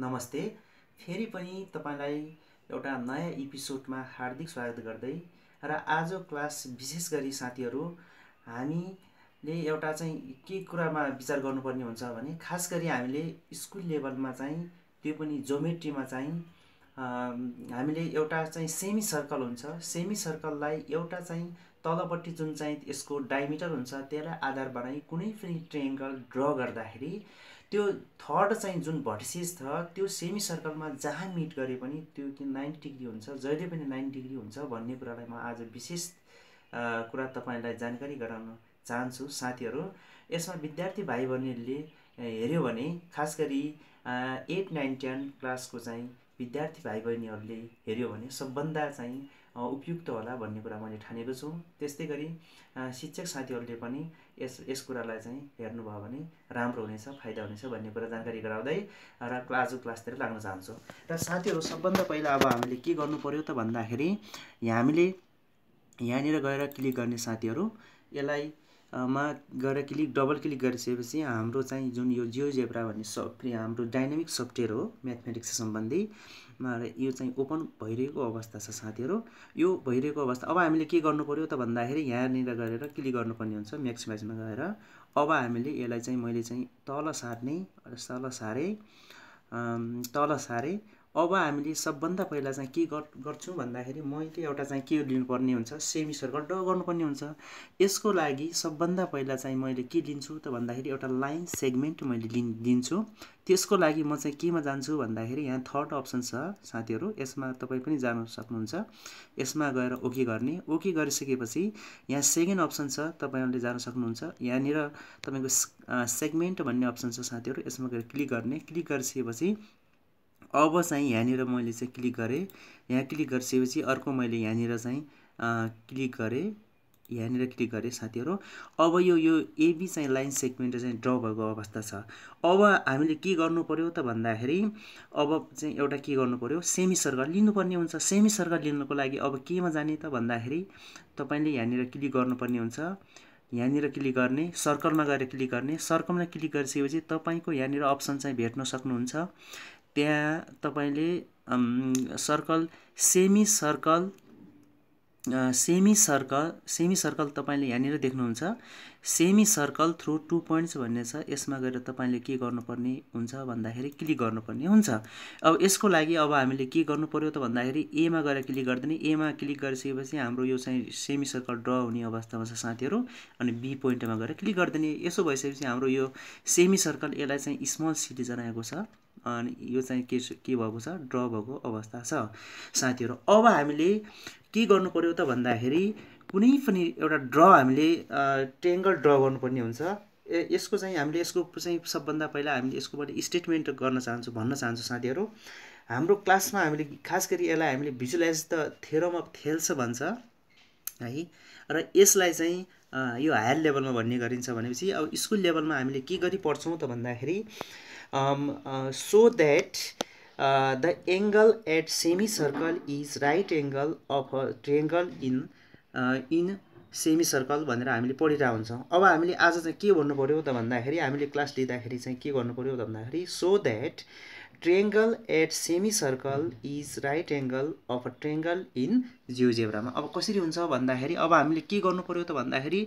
नमस्ते फेरि पनि तपाईँलाई एउटा नयाँ एपिसोडमा हार्दिक स्वागत गर्दै र आज क्लास विशेष गरी साथीहरू हामीले एउटा चाहिँ के कुरामा विचार गर्नुपर्ने हुन्छ भने खास गरी हामीले स्कुल लेभलमा चाहिँ त्यो पनि जोमेट्रीमा चाहिँ हामीले एउटा चाहिँ सेमी सर्कल हुन्छ सेमी सर्कललाई एउटा चाहिँ तलपट्टि जुन चाहिँ यसको डायमिटर हुन्छ त्यसलाई आधार बनाई कुनै पनि ट्रेङ्गल ड्र गर्दाखेरि त्यो थर्ड चाहिँ जुन भर्टिसेस छ त्यो सेमी सर्कलमा जहाँ मिट गरे पनि त्यो नाइन्टी डिग्री हुन्छ जहिले पनि नाइन्टी डिग्री हुन्छ भन्ने कुरालाई म आज विशेष कुरा तपाईँलाई जानकारी गराउन चाहन्छु साथीहरू यसमा विद्यार्थी भाइ बहिनीहरूले हेऱ्यो भने खास गरी एट नाइन टेन क्लासको चाहिँ विद्यार्थी भाइ बहिनीहरूले हेऱ्यो भने सबभन्दा चाहिँ उपयुक्त होला भन्ने कुरा मैले ठानेको छु त्यस्तै गरी शिक्षक साथीहरूले पनि यस यस कुरालाई चाहिँ हेर्नुभयो भने राम्रो हुनेछ फाइदा हुनेछ भन्ने कुरा जानकारी गराउँदै र आजको क्लासतिर लाग्न चाहन्छु र साथीहरू सबभन्दा पहिला अब हामीले के गर्नु पऱ्यो त भन्दाखेरि हामीले यहाँनिर गएर क्लिक गर्ने साथीहरू यसलाई मा गएर क्लिक डबल क्लिक गरिसकेपछि हाम्रो चाहिँ जुन यो जियो जेब्रा भन्ने सफ्ट हाम्रो डाइनामिक सफ्टवेयर हो म्याथमेटिक्स सम्बन्धी यो चाहिँ ओपन भइरहेको अवस्था छ साथीहरू यो भइरहेको अवस्था अब हामीले के गर्नु पऱ्यो त भन्दाखेरि यहाँनिर गरेर क्लिक गर्नुपर्ने हुन्छ म्याक्सिमाइजमा गएर अब हामीले यसलाई चाहिँ मैले चाहिँ तल सार्ने तल सारेँ तल सारेँ अब हामीले सबभन्दा पहिला चाहिँ के गर्छौँ भन्दाखेरि मैले एउटा चाहिँ के लिनुपर्ने हुन्छ सेमी सर्कल ड्र गर्नुपर्ने हुन्छ यसको लागि सबभन्दा पहिला चाहिँ मैले के लिन्छु त भन्दाखेरि एउटा लाइन सेगमेन्ट मैले लि लिन्छु त्यसको लागि म चाहिँ केमा जान्छु भन्दाखेरि यहाँ थर्ड अप्सन छ साथीहरू यसमा तपाईँ पनि जानु सक्नुहुन्छ यसमा गएर ओके गर्ने ओके गरिसकेपछि यहाँ सेकेन्ड अप्सन छ तपाईँहरूले जान सक्नुहुन्छ यहाँनिर तपाईँको सेगमेन्ट भन्ने अप्सन छ साथीहरू यसमा गएर क्लिक गर्ने क्लिक गरिसकेपछि अब चाहिँ यहाँनिर मैले चाहिँ क्लिक गरेँ यहाँ क्लिक गरिसकेपछि अर्को मैले यहाँनिर चाहिँ क्लिक गरेँ यहाँनिर क्लिक गरेँ साथीहरू अब यो यो एबी चाहिँ लाइन सेगमेन्ट चाहिँ ड्र भएको अवस्था छ अब हामीले के गर्नु पऱ्यो त भन्दाखेरि अब चाहिँ एउटा के गर्नु पऱ्यो सेमी सर्कल लिनुपर्ने हुन्छ सेमी सर्कल लिनुको लागि अब केमा जाने त भन्दाखेरि तपाईँले यहाँनिर क्लिक गर्नुपर्ने हुन्छ यहाँनिर क्लिक गर्ने सर्कलमा गएर क्लिक गर्ने सर्कलमा क्लिक गरिसकेपछि तपाईँको यहाँनिर अप्सन चाहिँ भेट्न सक्नुहुन्छ त्यहाँ तपाईँले circle semi circle semi circle semi circle तपाईँले यहाँनिर देख्नुहुन्छ semi circle through two points भन्ने छ यसमा गएर तपाईँले के गर्नुपर्ने हुन्छ भन्दाखेरि क्लिक गर्नुपर्ने हुन्छ अब यसको लागि अब हामीले के गर्नु पऱ्यो त भन्दाखेरि एमा गएर क्लिक गरिदिने एमा क्लिक गरिसकेपछि हाम्रो यो चाहिँ सेमी सर्कल ड्र हुने अवस्थामा छ साथीहरू अनि बी पोइन्टमा गएर क्लिक गरिदिने यसो भइसकेपछि हाम्रो यो सेमी सर्कल यसलाई चाहिँ स्मल सिटी जनाएको छ अनि यो चाहिँ के के भएको छ ड्र भएको अवस्था छ साथीहरू अब हामीले के गर्नु पऱ्यो त भन्दाखेरि कुनै पनि एउटा ड्र हामीले ट्रेङ्गल ड्र गर्नुपर्ने हुन्छ यसको चाहिँ हामीले यसको चाहिँ सबभन्दा पहिला हामीले यसको यसकोबाट स्टेटमेन्ट गर्न चाहन्छु भन्न चाहन्छु साथीहरू हाम्रो क्लासमा हामीले खास गरी यसलाई हामीले visualise the theorem of Thales भन्छ है र यसलाई चाहिँ यो हायर लेभलमा भन्ने गरिन्छ भनेपछि अब स्कुल लेभलमा हामीले के गरी पढ्छौँ त भन्दाखेरि um, uh, so that uh, the angle at semicircle is right angle of a triangle in uh, in semi circle भनेर हामीले पढिरहेको हुन्छौँ अब हामीले आज चाहिँ के भन्नु पऱ्यो त भन्दाखेरि हामीले क्लास लिँदाखेरि चाहिँ के गर्नु पऱ्यो त भन्दाखेरि so that triangle at semi circle is right angle of a triangle in जियोजेब्रामा अब कसरी हुन्छ भन्दाखेरि अब हामीले के गर्नु पऱ्यो त भन्दाखेरि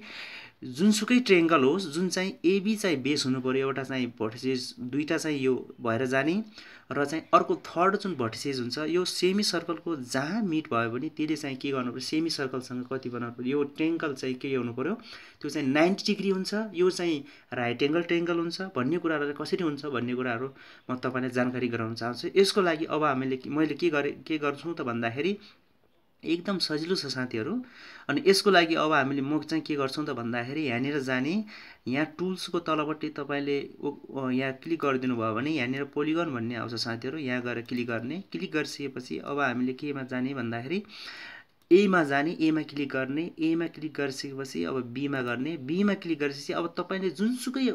जुनसुकै ट्रेङ्गल होस् जुन चाहिँ एबी चाहिँ बेस हुनु पऱ्यो एउटा चाहिँ भर्टिसेस दुईवटा चाहिँ यो भएर जाने र चाहिँ अर्को थर्ड जुन भर्टिसेस हुन्छ यो सेमी सर्कलको जहाँ मिट भयो भने त्यसले चाहिँ के गर्नु पऱ्यो सेमी सर्कलसँग कति बनाउनु पऱ्यो यो ट्रेङ्गल चाहिँ के हुनु पऱ्यो त्यो चाहिँ नाइन्टी डिग्री हुन्छ यो चाहिँ राइट एङ्गल ट्रेङ्गल हुन्छ भन्ने कुराहरू कसरी हुन्छ भन्ने कुराहरू म तपाईँलाई जानकारी गराउन चाहन्छु यसको लागि अब हामीले मैले के गरेँ के गर्छौँ त भन्दाखेरि एकदम सजिलो छ साथीहरू अनि यसको लागि अब हामीले म चाहिँ के गर्छौँ त भन्दाखेरि यहाँनिर जाने यहाँ टुल्सको तलपट्टि तपाईँले यहाँ क्लिक गरिदिनु भयो भने यहाँनिर पोलिगन भन्ने आउँछ साथीहरू यहाँ गएर क्लिक गर्ने क्लिक गरिसकेपछि अब हामीले केमा जाने भन्दाखेरि एमा जाने एमा क्लिक गर्ने एमा क्लिक गरिसकेपछि अब बीमा गर्ने बीमा क्लिक गरिसकेपछि अब तपाईँले जुनसुकै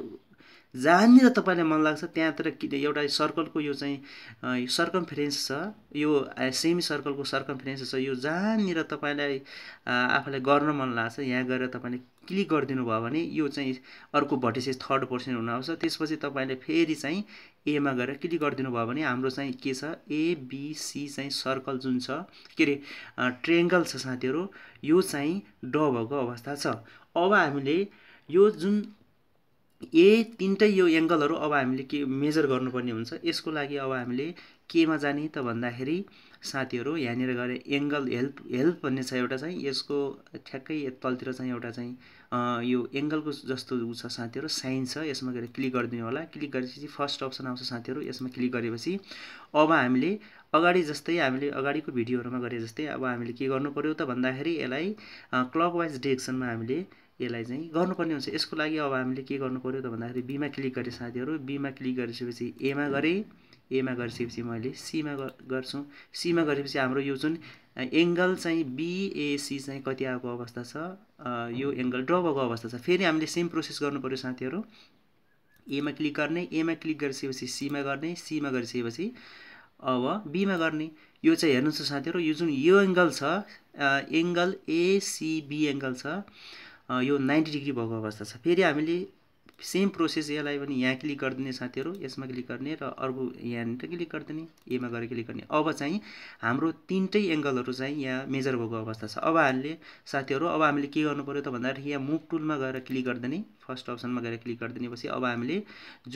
जहाँनिर तपाईँलाई मन लाग्छ त्यहाँतिर किन एउटा सर्कलको यो चाहिँ सर्कमफेरेन्स छ यो सेमी सर्कलको सर्कमफेरेन्स छ यो जहाँनिर तपाईँलाई आफूलाई गर्न मन लाग्छ यहाँ गएर तपाईँले क्लिक गरिदिनु भयो भने यो चाहिँ अर्को भर्टिसेस थर्ड पर्सन हुन आउँछ त्यसपछि तपाईँले फेरि चाहिँ एमा गएर क्लिक गरिदिनु भयो भने हाम्रो चाहिँ के छ एबिसी चाहिँ सर्कल जुन छ के अरे ट्रेङ्गल छ साथीहरू यो चाहिँ ड भएको अवस्था छ अब हामीले यो जुन ए तिनटै यो एङ्गलहरू अब हामीले के मेजर गर्नुपर्ने हुन्छ यसको लागि अब हामीले केमा जाने त भन्दाखेरि साथीहरू यहाँनिर गएर एङ्गल हेल्प हेल्प भन्ने छ एउटा चाहिँ यसको ठ्याक्कै तलतिर चाहिँ एउटा चाहिँ यो एङ्गलको जस्तो ऊ छ साथीहरू साइन छ यसमा गएर क्लिक गरिदिनु होला क्लिक गरेपछि फर्स्ट अप्सन आउँछ साथीहरू यसमा क्लिक गरेपछि अब हामीले अगाडि जस्तै हामीले अगाडिको भिडियोहरूमा गरे जस्तै अब हामीले के गर्नु पऱ्यो त भन्दाखेरि यसलाई क्लक वाइज डिरेक्सनमा हामीले यसलाई चाहिँ गर्नुपर्ने हुन्छ यसको लागि अब हामीले के गर्नु पऱ्यो त भन्दाखेरि बीमा क्लिक गरेँ साथीहरू बीमा क्लिक गरिसकेपछि एमा गरेँ एमा गरिसकेपछि मैले सीमा गर्छु सीमा गरेपछि हाम्रो यो जुन एङ्गल चाहिँ बिएसी चाहिँ कति आएको अवस्था छ यो एङ्गल ड्र भएको अवस्था छ फेरि हामीले सेम प्रोसेस पऱ्यो साथीहरू एमा क्लिक गर्ने एमा क्लिक गरिसकेपछि सीमा गर्ने सीमा गरिसकेपछि अब बीमा गर्ने यो चाहिँ हेर्नुहोस् साथीहरू यो जुन यो एङ्गल छ एङ्गल एसिबी एङ्गल छ यो नाइन्टी डिग्री भएको अवस्था छ फेरि हामीले सेम प्रोसेस यसलाई पनि यहाँ क्लिक गरिदिने साथीहरू यसमा क्लिक गर्ने र अर्को यहाँनिर क्लिक गरिदिने एमा गएर क्लिक गर्ने अब चाहिँ हाम्रो तिनटै एङ्गलहरू चाहिँ यहाँ मेजर भएको अवस्था छ अब हामीले साथीहरू अब हामीले के गर्नु पऱ्यो त भन्दाखेरि यहाँ मुभ टुलमा गएर क्लिक गरिदिने फर्स्ट अप्सनमा गएर क्लिक पछि अब हामीले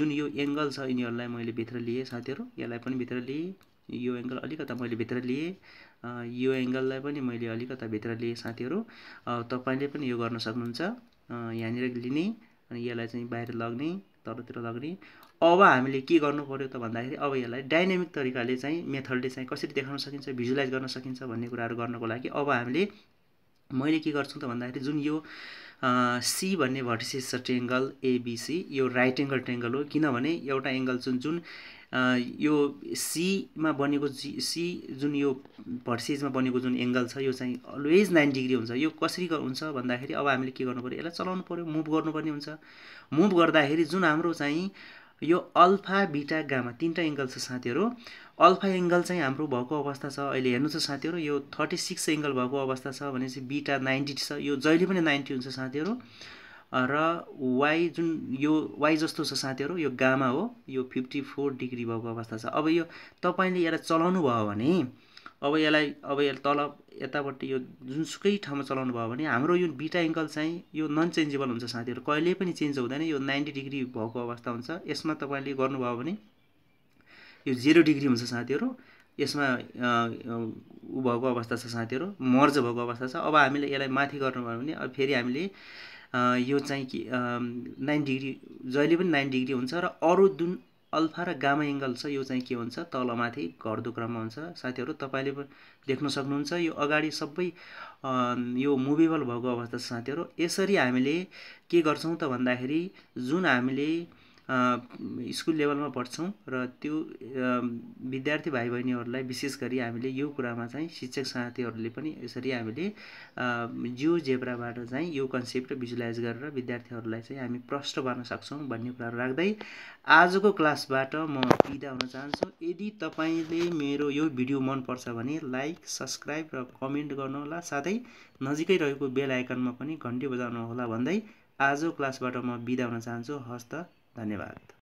जुन यो एङ्गल छ यिनीहरूलाई मैले भित्र लिएँ साथीहरू यसलाई पनि भित्र लिएँ यो एङ्गल अलिकता मैले भित्र लिएँ यो एङ्गललाई पनि मैले अलिकता भित्र लिएँ साथीहरू तपाईँले पनि यो गर्न सक्नुहुन्छ यहाँनिर लिने अनि यसलाई चाहिँ बाहिर लग्ने तलतिर लग्ने अब हामीले के गर्नु पऱ्यो त भन्दाखेरि अब यसलाई डाइनामिक तरिकाले चाहिँ मेथडले चाहिँ कसरी देखाउन सकिन्छ भिजुलाइज गर्न सकिन्छ भन्ने कुराहरू गर्नको लागि अब हामीले मैले के गर्छु त भन्दाखेरि जुन यो सी भन्ने भर्टिसेस छ ट्रेङ्गल एबिसी यो राइट एङ्गल ट्रेङ्गल हो किनभने एउटा एङ्गल जुन जुन यो सीमा बनेको जी सी जुन यो भर्सेजमा बनेको जुन एङ्गल छ यो चाहिँ अलवेज नाइन डिग्री हुन्छ यो कसरी हुन्छ भन्दाखेरि अब हामीले के गर्नु पऱ्यो यसलाई चलाउनु पऱ्यो मुभ गर्नुपर्ने हुन्छ मुभ गर्दाखेरि जुन हाम्रो चाहिँ यो अल्फा बिटा गामा तिनवटा एङ्गल छ साथीहरू अल्फा एङ्गल चाहिँ हाम्रो भएको अवस्था छ अहिले हेर्नु छ साथीहरू यो थर्टी सिक्स एङ्गल भएको अवस्था छ भने चाहिँ बिटा नाइन्टी छ यो जहिले पनि नाइन्टी हुन्छ साथीहरू र वाई जुन यो वाई जस्तो छ साथीहरू यो गामा हो यो फिफ्टी फोर डिग्री भएको अवस्था छ अब यो तपाईँले यसलाई चलाउनु भयो भने अब यसलाई अब यसलाई तल यतापट्टि यो जुनसुकै ठाउँमा चलाउनु भयो भने हाम्रो यो बिटा एङ्कल चाहिँ यो नन चेन्जेबल हुन्छ साथीहरू कहिले पनि चेन्ज हुँदैन यो नाइन्टी डिग्री भएको अवस्था हुन्छ यसमा तपाईँले गर्नुभयो भने यो जिरो डिग्री हुन्छ साथीहरू यसमा ऊ भएको अवस्था छ साथीहरू मर्ज भएको अवस्था छ अब हामीले यसलाई माथि गर्नुभयो भने अब फेरि हामीले यो चाहिँ कि नाइन डिग्री जहिले पनि नाइन डिग्री हुन्छ र अरू जुन अल्फा र गामा एङ्गल छ यो चाहिँ के हुन्छ तलमाथि घट्दो क्रममा हुन्छ साथीहरू तपाईँले पनि देख्न सक्नुहुन्छ यो अगाडि सबै यो मुभेबल भएको अवस्था छ साथीहरू यसरी हामीले के गर्छौँ त भन्दाखेरि जुन हामीले स्कुल लेभलमा पढ्छौँ र त्यो विद्यार्थी भाइ बहिनीहरूलाई विशेष गरी हामीले यो कुरामा चाहिँ शिक्षक साथीहरूले पनि यसरी हामीले जियो जेब्राबाट चाहिँ यो कन्सेप्ट भिजुलाइज गरेर विद्यार्थीहरूलाई चाहिँ हामी प्रष्ट पार्न सक्छौँ भन्ने कुराहरू राख्दै आजको क्लासबाट म बिदा हुन चाहन्छु यदि तपाईँले मेरो यो भिडियो मनपर्छ भने लाइक सब्सक्राइब र कमेन्ट गर्नुहोला साथै नजिकै रहेको बेल आइकनमा पनि घन्टी बजाउनु होला भन्दै आजको क्लासबाट म बिदा हुन चाहन्छु हस्त धन्यवाद